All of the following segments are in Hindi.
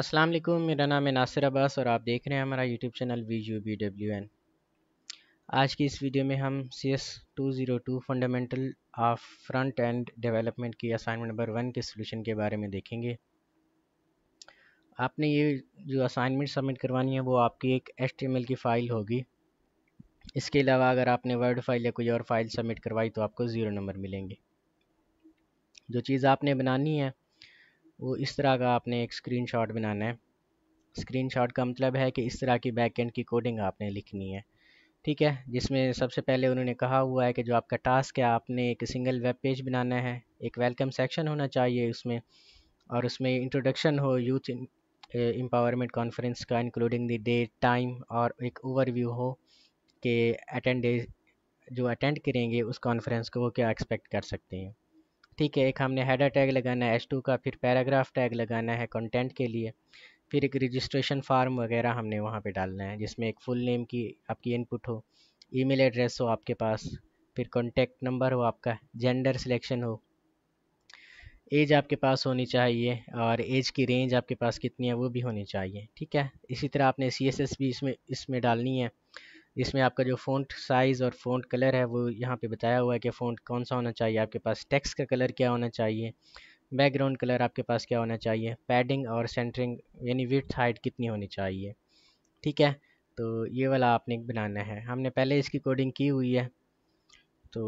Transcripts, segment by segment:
अस्सलाम वालेकुम मेरा नाम है नासिर अब्बास और आप देख रहे हैं हमारा YouTube channel V U B W N आज की इस वीडियो में हम C S two zero two fundamental of front end development की असाइनमेंट नंबर वन के सोल्यूशन के बारे में देखेंगे आपने ये जो असाइनमेंट सबमिट करवानी है वो आपकी एक एच की फ़ाइल होगी इसके अलावा अगर आपने वर्ड फाइल या कोई और फाइल सबमिट करवाई तो आपको ज़ीरो नंबर मिलेंगे जो चीज़ आपने बनानी है वो इस तरह का आपने एक शॉट बनाना है शॉट का मतलब है कि इस तरह की एंड की कोडिंग आपने लिखनी है ठीक है जिसमें सबसे पहले उन्होंने कहा हुआ है कि जो आपका टास्क है आपने एक सिंगल वेब पेज बनाना है एक वेलकम सेक्शन होना चाहिए उसमें और उसमें इंट्रोडक्शन हो यूथ एम्पावरमेंट कॉन्फ्रेंस का इंक्लूडिंग द डेट टाइम और एक ओवरव्यू हो कि अटेंडे जो अटेंड करेंगे उस कॉन्फ्रेंस को वो क्या एक्सपेक्ट कर सकते हैं ठीक है एक हमने हेडर टैग लगाना है एस टू का फिर पैराग्राफ टैग लगाना है कंटेंट के लिए फिर एक रजिस्ट्रेशन फार्म वगैरह हमने वहाँ पे डालना है जिसमें एक फुल नेम की आपकी इनपुट हो ईमेल एड्रेस हो आपके पास फिर कॉन्टैक्ट नंबर हो आपका जेंडर सिलेक्शन हो एज आपके पास होनी चाहिए और एज की रेंज आपके पास कितनी है वो भी होनी चाहिए ठीक है इसी तरह आपने सी एस एस भी इसमें इसमें डालनी है इसमें आपका जो फ़ॉन्ट साइज़ और फ़ॉन्ट कलर है वो यहाँ पे बताया हुआ है कि फ़ॉन्ट कौन सा होना चाहिए आपके पास टेक्स्ट का कलर क्या होना चाहिए बैकग्राउंड कलर आपके पास क्या होना चाहिए पैडिंग और सेंटरिंग यानी विथ हाइट कितनी होनी चाहिए ठीक है तो ये वाला आपने बनाना है हमने पहले इसकी कोडिंग की हुई है तो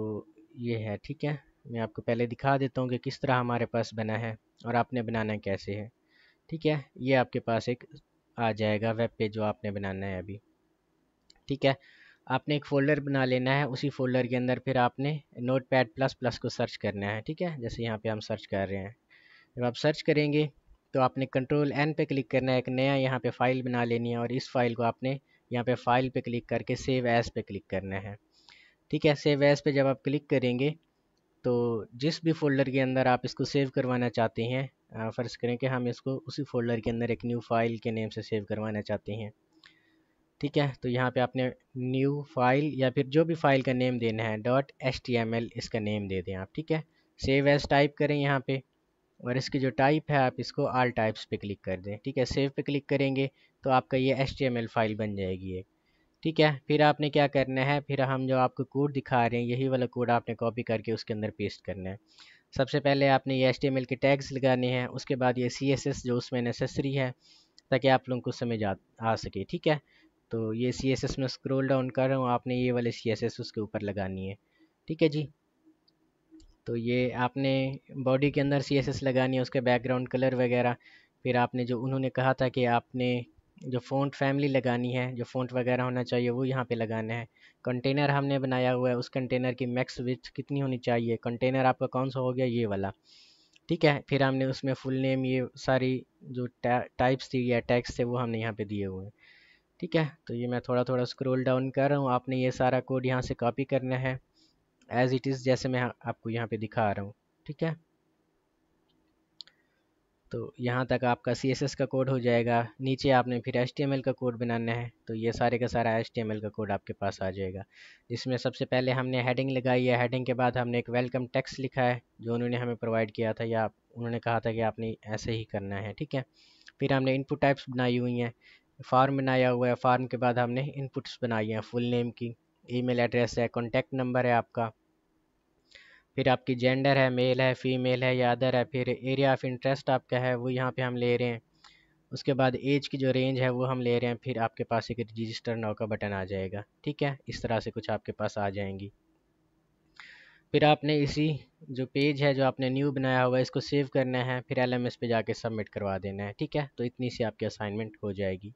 ये है ठीक है मैं आपको पहले दिखा देता हूँ कि किस तरह हमारे पास बना है और आपने बनाना कैसे है ठीक है ये आपके पास एक आ जाएगा वेब पेज जो आपने बनाना है अभी ठीक है आपने एक फ़ोल्डर बना लेना है उसी फ़ोल्डर के अंदर फिर आपने नोट पैड प्लस प्लस को सर्च करना है ठीक है जैसे यहाँ पे हम सर्च कर रहे हैं जब आप सर्च करेंगे तो आपने कंट्रोल एन पे क्लिक करना है एक नया यहाँ पे फाइल बना लेनी है और इस फाइल को आपने यहाँ पे फाइल पे क्लिक करके सेव एस पे क्लिक करना है ठीक है सेव एस पे जब आप क्लिक करेंगे तो जिस भी फ़ोल्डर के अंदर आप इसको सेव करवाना चाहते हैं फ़र्ज़ करें कि हम इसको उसी फ़ोल्डर के अंदर एक न्यू फाइल के नेम से सेव करवाना चाहते हैं ठीक है तो यहाँ पे आपने न्यू फाइल या फिर जो भी फाइल का नेम देना है dot S T M L इसका नेम दे दें आप ठीक है सेव एज टाइप करें यहाँ पे और इसकी जो टाइप है आप इसको आल टाइप्स पे क्लिक कर दें ठीक है सेव पे क्लिक करेंगे तो आपका ये S T M L file बन जाएगी एक ठीक है फिर आपने क्या करना है फिर हम जो आपको कोड दिखा रहे हैं यही वाला कोड आपने कॉपी करके उसके अंदर पेस्ट करना है सबसे पहले आपने ये एल के टैग्स लगाने हैं उसके बाद ये सी एस एस जो उसमें नेसेसरी है ताकि आप लोगों को समझ आ सके ठीक है तो ये सी एस एस में स्क्रोल डाउन कर रहा हूँ आपने ये वाले सी एस एस उसके ऊपर लगानी है ठीक है जी तो ये आपने बॉडी के अंदर सी एस एस लगानी है उसके बैकग्राउंड कलर वगैरह फिर आपने जो उन्होंने कहा था कि आपने जो फ़ॉन्ट फैमिली लगानी है जो फ़ॉन्ट वगैरह होना चाहिए वो यहाँ पे लगाना है कंटेनर हमने बनाया हुआ है उस कंटेनर की मैक्स विथ कितनी होनी चाहिए कंटेनर आपका कौन सा हो गया ये वाला ठीक है फिर हमने उसमें फुल नेम ये सारी जो टाइप्स थी या टैक्स थे वो हमने यहाँ पे दिए हुए हैं ठीक है तो ये मैं थोड़ा थोड़ा स्क्रोल डाउन कर रहा हूँ आपने ये सारा कोड यहाँ से कॉपी करना है एज़ इट इज़ जैसे मैं आपको यहाँ पे दिखा रहा हूँ ठीक है तो यहाँ तक आपका सी एस एस का कोड हो जाएगा नीचे आपने फिर एच टी एम एल का कोड बनाना है तो ये सारे का सारा एच टी एम एल का कोड आपके पास आ जाएगा जिसमें सबसे पहले हमने हेडिंग लगाई है हेडिंग के बाद हमने एक वेलकम टेक्स्ट लिखा है जो उन्होंने हमें प्रोवाइड किया था या उन्होंने कहा था कि आपने ऐसे ही करना है ठीक है फिर हमने इनपुट टाइप्स बनाई हुई हैं फार्म बनाया हुआ है फार्म के बाद हमने इनपुट्स बनाई हैं फुल नेम की ईमेल एड्रेस है कॉन्टैक्ट नंबर है आपका फिर आपकी जेंडर है मेल है फीमेल है या अदर है फिर एरिया ऑफ इंटरेस्ट आपका है वो यहाँ पे हम ले रहे हैं उसके बाद एज की जो रेंज है वो हम ले रहे हैं फिर आपके पास एक रजिस्टर नाव का बटन आ जाएगा ठीक है इस तरह से कुछ आपके पास आ जाएंगी फिर आपने इसी जो पेज है जो आपने न्यू बनाया हुआ है इसको सेव करना है फिर एल एम एस पे जाके सबमिट करवा देना है ठीक है तो इतनी सी आपकी असाइनमेंट हो जाएगी